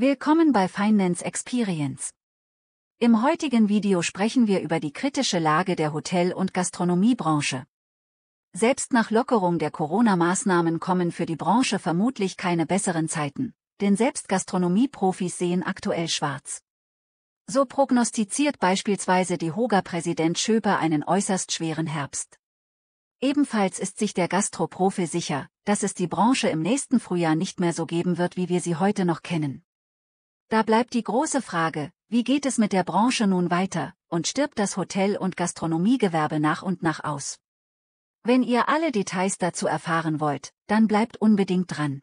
Willkommen bei Finance Experience. Im heutigen Video sprechen wir über die kritische Lage der Hotel- und Gastronomiebranche. Selbst nach Lockerung der Corona-Maßnahmen kommen für die Branche vermutlich keine besseren Zeiten, denn selbst Gastronomieprofis sehen aktuell schwarz. So prognostiziert beispielsweise die Hoga-Präsident Schöber einen äußerst schweren Herbst. Ebenfalls ist sich der Gastroprofi sicher, dass es die Branche im nächsten Frühjahr nicht mehr so geben wird, wie wir sie heute noch kennen. Da bleibt die große Frage, wie geht es mit der Branche nun weiter, und stirbt das Hotel- und Gastronomiegewerbe nach und nach aus? Wenn ihr alle Details dazu erfahren wollt, dann bleibt unbedingt dran.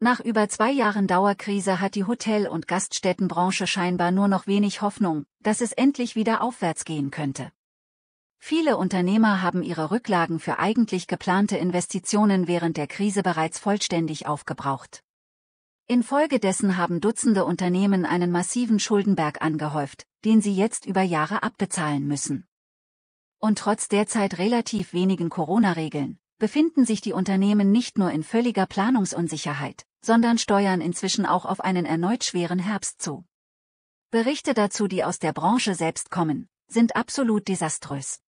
Nach über zwei Jahren Dauerkrise hat die Hotel- und Gaststättenbranche scheinbar nur noch wenig Hoffnung, dass es endlich wieder aufwärts gehen könnte. Viele Unternehmer haben ihre Rücklagen für eigentlich geplante Investitionen während der Krise bereits vollständig aufgebraucht. Infolgedessen haben Dutzende Unternehmen einen massiven Schuldenberg angehäuft, den sie jetzt über Jahre abbezahlen müssen. Und trotz derzeit relativ wenigen Corona-Regeln, befinden sich die Unternehmen nicht nur in völliger Planungsunsicherheit, sondern steuern inzwischen auch auf einen erneut schweren Herbst zu. Berichte dazu, die aus der Branche selbst kommen, sind absolut desaströs.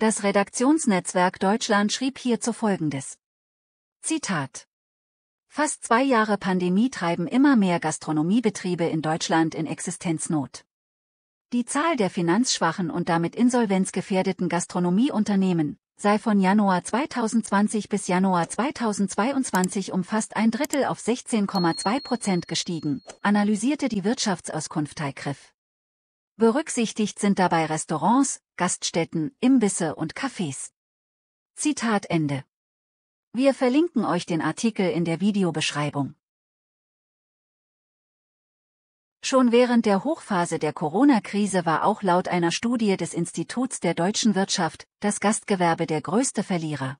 Das Redaktionsnetzwerk Deutschland schrieb hierzu Folgendes. Zitat. Fast zwei Jahre Pandemie treiben immer mehr Gastronomiebetriebe in Deutschland in Existenznot. Die Zahl der finanzschwachen und damit insolvenzgefährdeten Gastronomieunternehmen sei von Januar 2020 bis Januar 2022 um fast ein Drittel auf 16,2 Prozent gestiegen, analysierte die Wirtschaftsauskunft Griff. Berücksichtigt sind dabei Restaurants, Gaststätten, Imbisse und Cafés. Zitat Ende. Wir verlinken euch den Artikel in der Videobeschreibung. Schon während der Hochphase der Corona-Krise war auch laut einer Studie des Instituts der deutschen Wirtschaft das Gastgewerbe der größte Verlierer.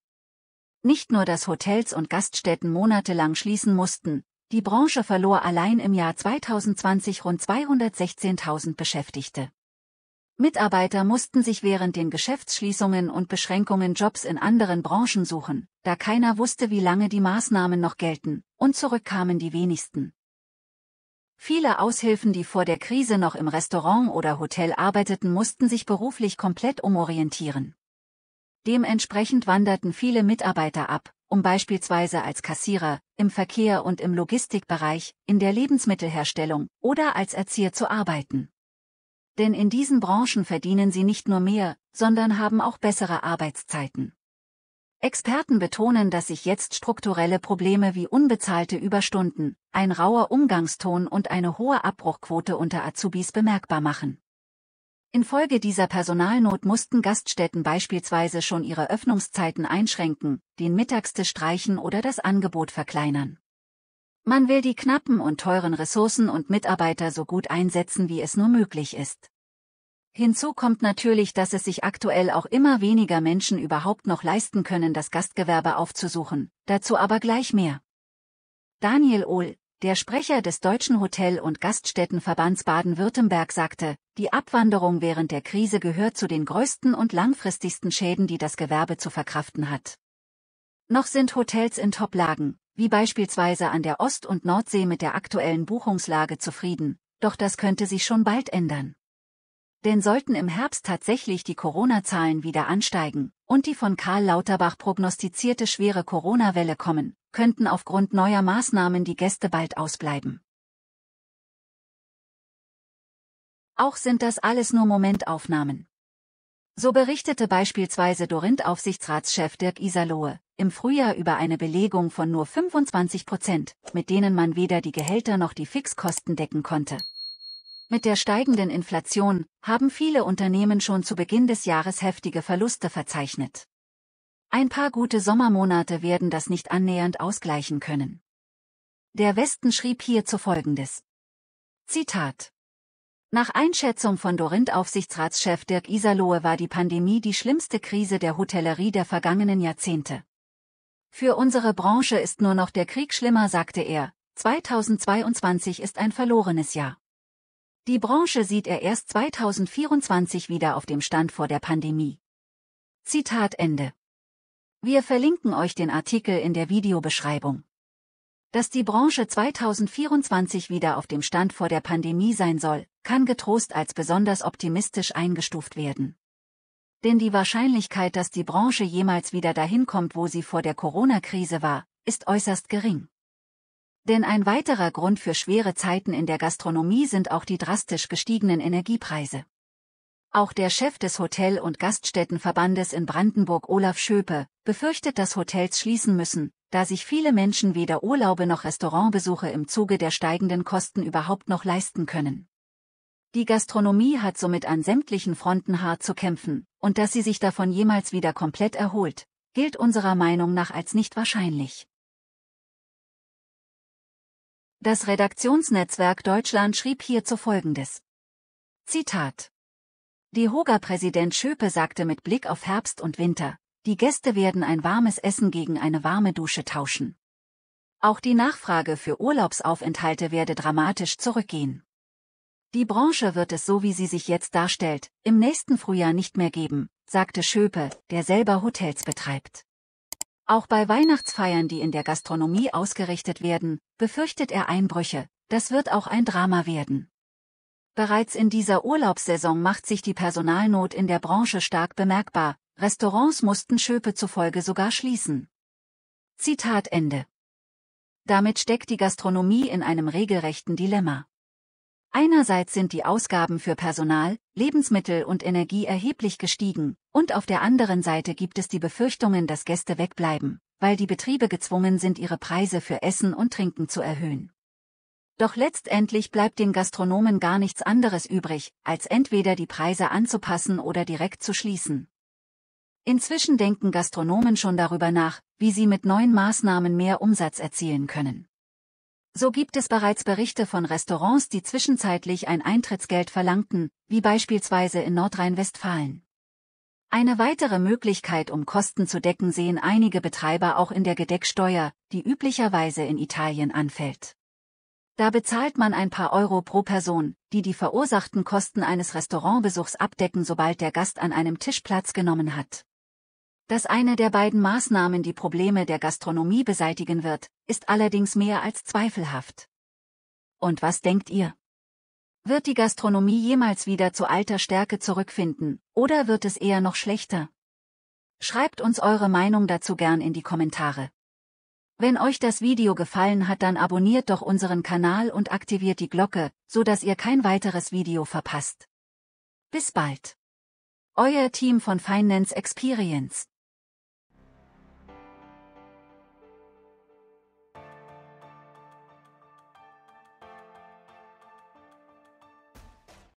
Nicht nur, dass Hotels und Gaststätten monatelang schließen mussten, die Branche verlor allein im Jahr 2020 rund 216.000 Beschäftigte. Mitarbeiter mussten sich während den Geschäftsschließungen und Beschränkungen Jobs in anderen Branchen suchen, da keiner wusste, wie lange die Maßnahmen noch gelten, und zurückkamen die wenigsten. Viele Aushilfen, die vor der Krise noch im Restaurant oder Hotel arbeiteten, mussten sich beruflich komplett umorientieren. Dementsprechend wanderten viele Mitarbeiter ab, um beispielsweise als Kassierer, im Verkehr und im Logistikbereich, in der Lebensmittelherstellung oder als Erzieher zu arbeiten denn in diesen Branchen verdienen sie nicht nur mehr, sondern haben auch bessere Arbeitszeiten. Experten betonen, dass sich jetzt strukturelle Probleme wie unbezahlte Überstunden, ein rauer Umgangston und eine hohe Abbruchquote unter Azubis bemerkbar machen. Infolge dieser Personalnot mussten Gaststätten beispielsweise schon ihre Öffnungszeiten einschränken, den Mittagstisch streichen oder das Angebot verkleinern. Man will die knappen und teuren Ressourcen und Mitarbeiter so gut einsetzen, wie es nur möglich ist. Hinzu kommt natürlich, dass es sich aktuell auch immer weniger Menschen überhaupt noch leisten können, das Gastgewerbe aufzusuchen, dazu aber gleich mehr. Daniel Ohl, der Sprecher des Deutschen Hotel- und Gaststättenverbands Baden-Württemberg sagte, die Abwanderung während der Krise gehört zu den größten und langfristigsten Schäden, die das Gewerbe zu verkraften hat. Noch sind Hotels in Toplagen, wie beispielsweise an der Ost- und Nordsee mit der aktuellen Buchungslage zufrieden, doch das könnte sich schon bald ändern. Denn sollten im Herbst tatsächlich die Corona-Zahlen wieder ansteigen und die von Karl Lauterbach prognostizierte schwere Corona-Welle kommen, könnten aufgrund neuer Maßnahmen die Gäste bald ausbleiben. Auch sind das alles nur Momentaufnahmen. So berichtete beispielsweise Dorinth-Aufsichtsratschef Dirk Iserlohe im Frühjahr über eine Belegung von nur 25 Prozent, mit denen man weder die Gehälter noch die Fixkosten decken konnte. Mit der steigenden Inflation haben viele Unternehmen schon zu Beginn des Jahres heftige Verluste verzeichnet. Ein paar gute Sommermonate werden das nicht annähernd ausgleichen können. Der Westen schrieb hierzu folgendes. Zitat nach Einschätzung von Dorint-Aufsichtsratschef Dirk Iserlohe war die Pandemie die schlimmste Krise der Hotellerie der vergangenen Jahrzehnte. Für unsere Branche ist nur noch der Krieg schlimmer, sagte er. 2022 ist ein verlorenes Jahr. Die Branche sieht er erst 2024 wieder auf dem Stand vor der Pandemie. Zitat Ende. Wir verlinken euch den Artikel in der Videobeschreibung. Dass die Branche 2024 wieder auf dem Stand vor der Pandemie sein soll, kann getrost als besonders optimistisch eingestuft werden. Denn die Wahrscheinlichkeit, dass die Branche jemals wieder dahin kommt, wo sie vor der Corona-Krise war, ist äußerst gering. Denn ein weiterer Grund für schwere Zeiten in der Gastronomie sind auch die drastisch gestiegenen Energiepreise. Auch der Chef des Hotel- und Gaststättenverbandes in Brandenburg Olaf Schöpe befürchtet, dass Hotels schließen müssen, da sich viele Menschen weder Urlaube noch Restaurantbesuche im Zuge der steigenden Kosten überhaupt noch leisten können. Die Gastronomie hat somit an sämtlichen Fronten hart zu kämpfen, und dass sie sich davon jemals wieder komplett erholt, gilt unserer Meinung nach als nicht wahrscheinlich. Das Redaktionsnetzwerk Deutschland schrieb hierzu Folgendes. Zitat. Die hoga präsident Schöpe sagte mit Blick auf Herbst und Winter, die Gäste werden ein warmes Essen gegen eine warme Dusche tauschen. Auch die Nachfrage für Urlaubsaufenthalte werde dramatisch zurückgehen. Die Branche wird es so wie sie sich jetzt darstellt, im nächsten Frühjahr nicht mehr geben, sagte Schöpe, der selber Hotels betreibt. Auch bei Weihnachtsfeiern, die in der Gastronomie ausgerichtet werden, befürchtet er Einbrüche, das wird auch ein Drama werden. Bereits in dieser Urlaubssaison macht sich die Personalnot in der Branche stark bemerkbar, Restaurants mussten Schöpe zufolge sogar schließen. Zitat Ende. Damit steckt die Gastronomie in einem regelrechten Dilemma. Einerseits sind die Ausgaben für Personal, Lebensmittel und Energie erheblich gestiegen, und auf der anderen Seite gibt es die Befürchtungen, dass Gäste wegbleiben, weil die Betriebe gezwungen sind, ihre Preise für Essen und Trinken zu erhöhen. Doch letztendlich bleibt den Gastronomen gar nichts anderes übrig, als entweder die Preise anzupassen oder direkt zu schließen. Inzwischen denken Gastronomen schon darüber nach, wie sie mit neuen Maßnahmen mehr Umsatz erzielen können. So gibt es bereits Berichte von Restaurants, die zwischenzeitlich ein Eintrittsgeld verlangten, wie beispielsweise in Nordrhein-Westfalen. Eine weitere Möglichkeit, um Kosten zu decken, sehen einige Betreiber auch in der Gedecksteuer, die üblicherweise in Italien anfällt. Da bezahlt man ein paar Euro pro Person, die die verursachten Kosten eines Restaurantbesuchs abdecken, sobald der Gast an einem Tisch Platz genommen hat. Dass eine der beiden Maßnahmen die Probleme der Gastronomie beseitigen wird, ist allerdings mehr als zweifelhaft. Und was denkt ihr? Wird die Gastronomie jemals wieder zu alter Stärke zurückfinden, oder wird es eher noch schlechter? Schreibt uns eure Meinung dazu gern in die Kommentare. Wenn euch das Video gefallen hat, dann abonniert doch unseren Kanal und aktiviert die Glocke, so dass ihr kein weiteres Video verpasst. Bis bald. Euer Team von Finance Experience.